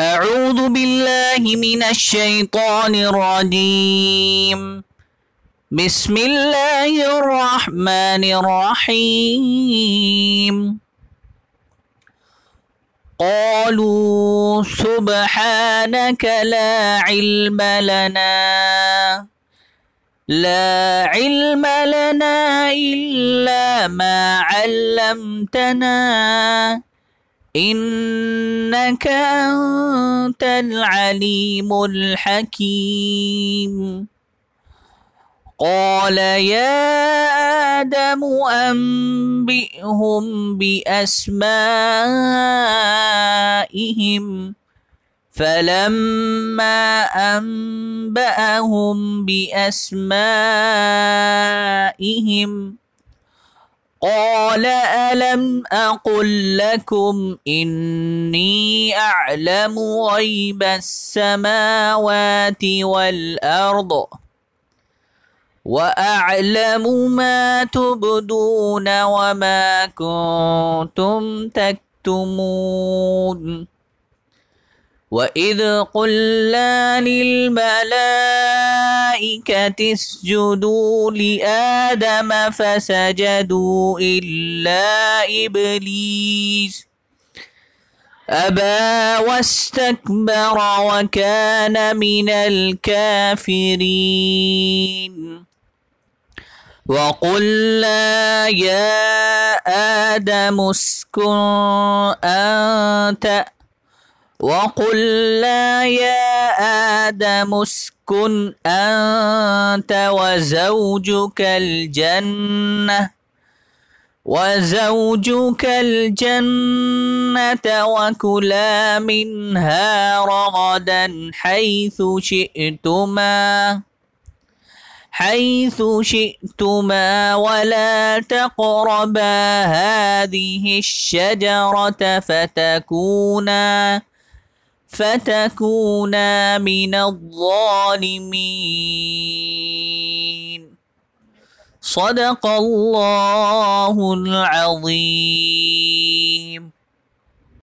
أعوذ بالله من الشيطان الرجيم بسم الله الرحمن الرحيم قالوا سبحانك لا علم لنا لا علم لنا إلا ما علمتنا إنك أنت العليم الحكيم قال يا آدم أنبئهم بأسمائهم فلما أنبأهم بأسمائهم قال ألم أقل لكم إني أعلم غيب السماوات والأرض وأعلم ما تبدون وما كنتم تكتمون وإذ قلنا للملائكة الملائكة اسجدوا لآدم فسجدوا إلا إبليس أبى واستكبر وكان من الكافرين وقلنا يا آدم اسكن أنت وقلنا يا آدم اسكن أنت وزوجك الجنة وزوجك الجنة وكلا منها رغدا حيث شئتما حيث شئتما ولا تقربا هذه الشجرة فتكونا فتكونا من الظالمين صدق الله العظيم